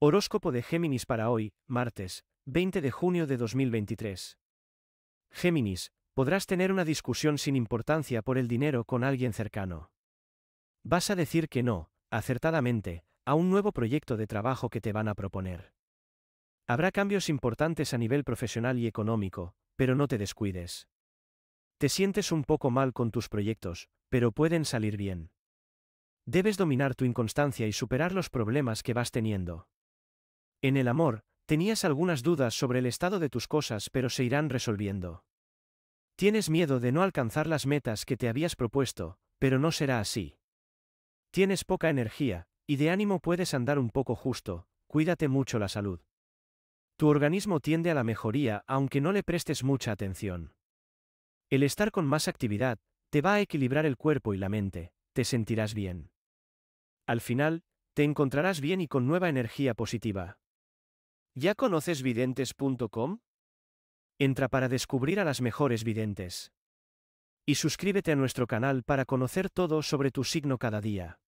Horóscopo de Géminis para hoy, martes, 20 de junio de 2023. Géminis, podrás tener una discusión sin importancia por el dinero con alguien cercano. Vas a decir que no, acertadamente, a un nuevo proyecto de trabajo que te van a proponer. Habrá cambios importantes a nivel profesional y económico, pero no te descuides. Te sientes un poco mal con tus proyectos, pero pueden salir bien. Debes dominar tu inconstancia y superar los problemas que vas teniendo. En el amor, tenías algunas dudas sobre el estado de tus cosas pero se irán resolviendo. Tienes miedo de no alcanzar las metas que te habías propuesto, pero no será así. Tienes poca energía, y de ánimo puedes andar un poco justo, cuídate mucho la salud. Tu organismo tiende a la mejoría aunque no le prestes mucha atención. El estar con más actividad, te va a equilibrar el cuerpo y la mente, te sentirás bien. Al final, te encontrarás bien y con nueva energía positiva. ¿Ya conoces videntes.com? Entra para descubrir a las mejores videntes. Y suscríbete a nuestro canal para conocer todo sobre tu signo cada día.